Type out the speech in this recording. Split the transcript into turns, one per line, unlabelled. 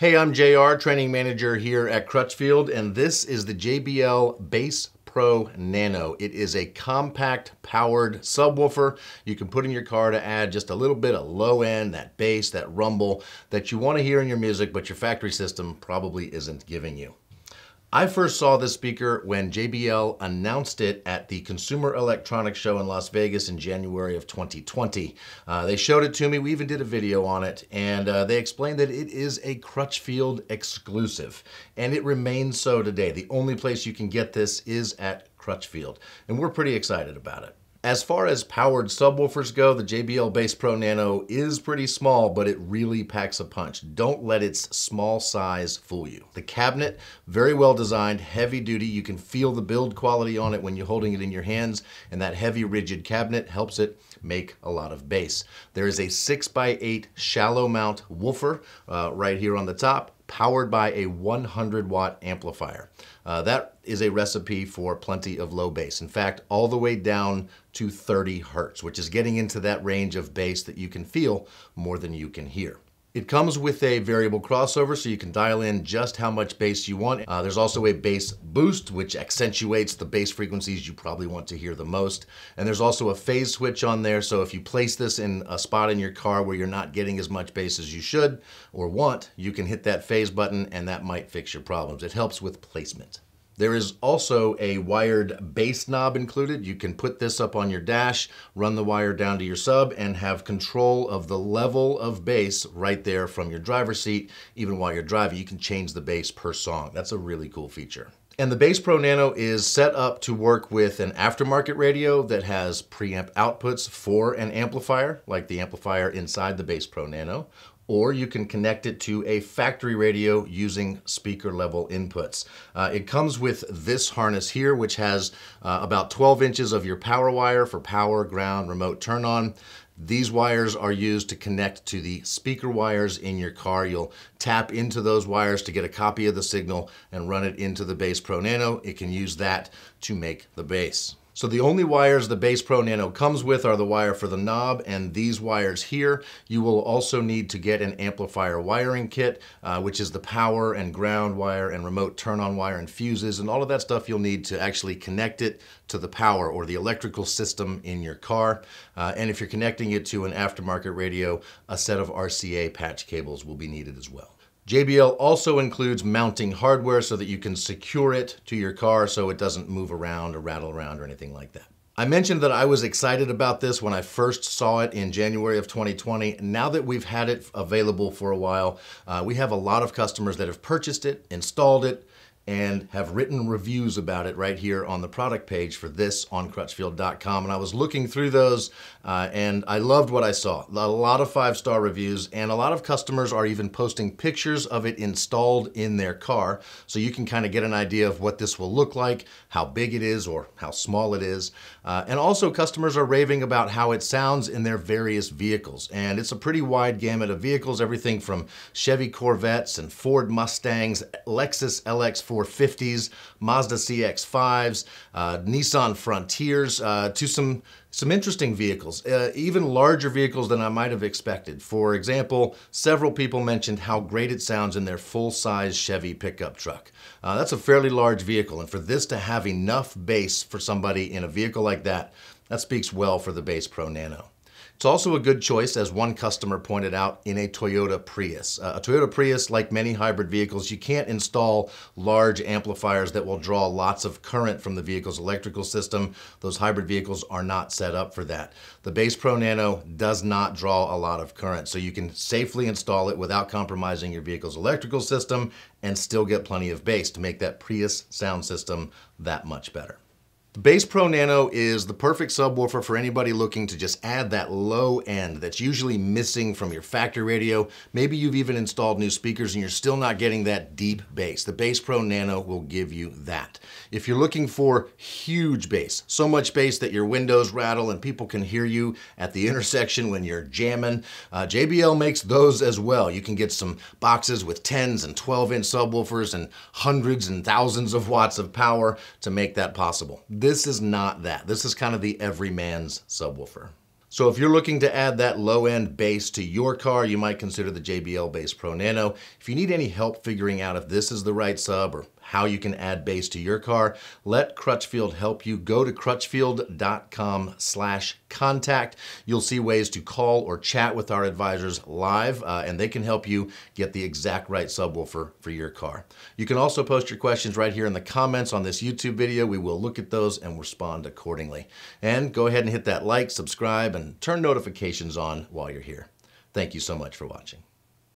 Hey, I'm JR, training manager here at Crutchfield, and this is the JBL Bass Pro Nano. It is a compact powered subwoofer you can put in your car to add just a little bit of low end, that bass, that rumble that you want to hear in your music, but your factory system probably isn't giving you. I first saw this speaker when JBL announced it at the Consumer Electronics Show in Las Vegas in January of 2020. Uh, they showed it to me, we even did a video on it, and uh, they explained that it is a Crutchfield exclusive, and it remains so today. The only place you can get this is at Crutchfield, and we're pretty excited about it. As far as powered subwoofers go, the JBL Bass Pro Nano is pretty small, but it really packs a punch. Don't let its small size fool you. The cabinet, very well designed, heavy duty. You can feel the build quality on it when you're holding it in your hands, and that heavy rigid cabinet helps it make a lot of bass. There is a 6x8 shallow mount woofer uh, right here on the top powered by a 100 watt amplifier. Uh, that is a recipe for plenty of low bass. In fact, all the way down to 30 hertz, which is getting into that range of bass that you can feel more than you can hear. It comes with a variable crossover, so you can dial in just how much bass you want. Uh, there's also a bass boost, which accentuates the bass frequencies you probably want to hear the most. And there's also a phase switch on there, so if you place this in a spot in your car where you're not getting as much bass as you should or want, you can hit that phase button and that might fix your problems. It helps with placement. There is also a wired base knob included. You can put this up on your dash, run the wire down to your sub, and have control of the level of bass right there from your driver's seat. Even while you're driving, you can change the bass per song. That's a really cool feature. And the Bass Pro Nano is set up to work with an aftermarket radio that has preamp outputs for an amplifier, like the amplifier inside the Bass Pro Nano, or you can connect it to a factory radio using speaker level inputs. Uh, it comes with this harness here, which has uh, about 12 inches of your power wire for power, ground, remote turn on. These wires are used to connect to the speaker wires in your car. You'll tap into those wires to get a copy of the signal and run it into the Bass Pro Nano. It can use that to make the bass. So the only wires the Bass Pro Nano comes with are the wire for the knob and these wires here. You will also need to get an amplifier wiring kit, uh, which is the power and ground wire and remote turn-on wire and fuses and all of that stuff you'll need to actually connect it to the power or the electrical system in your car. Uh, and if you're connecting it to an aftermarket radio, a set of RCA patch cables will be needed as well. JBL also includes mounting hardware so that you can secure it to your car so it doesn't move around or rattle around or anything like that. I mentioned that I was excited about this when I first saw it in January of 2020. Now that we've had it available for a while, uh, we have a lot of customers that have purchased it, installed it, and have written reviews about it right here on the product page for this on crutchfield.com. And I was looking through those uh, and I loved what I saw. A lot of five star reviews, and a lot of customers are even posting pictures of it installed in their car. So you can kind of get an idea of what this will look like, how big it is, or how small it is. Uh, and also, customers are raving about how it sounds in their various vehicles. And it's a pretty wide gamut of vehicles everything from Chevy Corvettes and Ford Mustangs, Lexus LX4. 450s, Mazda CX-5s, uh, Nissan Frontiers, uh, to some some interesting vehicles, uh, even larger vehicles than I might have expected. For example, several people mentioned how great it sounds in their full-size Chevy pickup truck. Uh, that's a fairly large vehicle, and for this to have enough bass for somebody in a vehicle like that, that speaks well for the Bass Pro Nano. It's also a good choice, as one customer pointed out, in a Toyota Prius. Uh, a Toyota Prius, like many hybrid vehicles, you can't install large amplifiers that will draw lots of current from the vehicle's electrical system. Those hybrid vehicles are not set up for that. The Base Pro Nano does not draw a lot of current, so you can safely install it without compromising your vehicle's electrical system and still get plenty of bass to make that Prius sound system that much better. The Bass Pro Nano is the perfect subwoofer for anybody looking to just add that low end that's usually missing from your factory radio. Maybe you've even installed new speakers and you're still not getting that deep bass. The Bass Pro Nano will give you that. If you're looking for huge bass, so much bass that your windows rattle and people can hear you at the intersection when you're jamming, uh, JBL makes those as well. You can get some boxes with 10s and 12 inch subwoofers and hundreds and thousands of watts of power to make that possible. This is not that. This is kind of the everyman's subwoofer. So if you're looking to add that low-end bass to your car, you might consider the JBL Bass Pro Nano. If you need any help figuring out if this is the right sub or how you can add bass to your car, let Crutchfield help you. Go to crutchfield.com slash contact. You'll see ways to call or chat with our advisors live, uh, and they can help you get the exact right subwoofer for your car. You can also post your questions right here in the comments on this YouTube video. We will look at those and respond accordingly. And go ahead and hit that like, subscribe, and turn notifications on while you're here. Thank you so much for watching.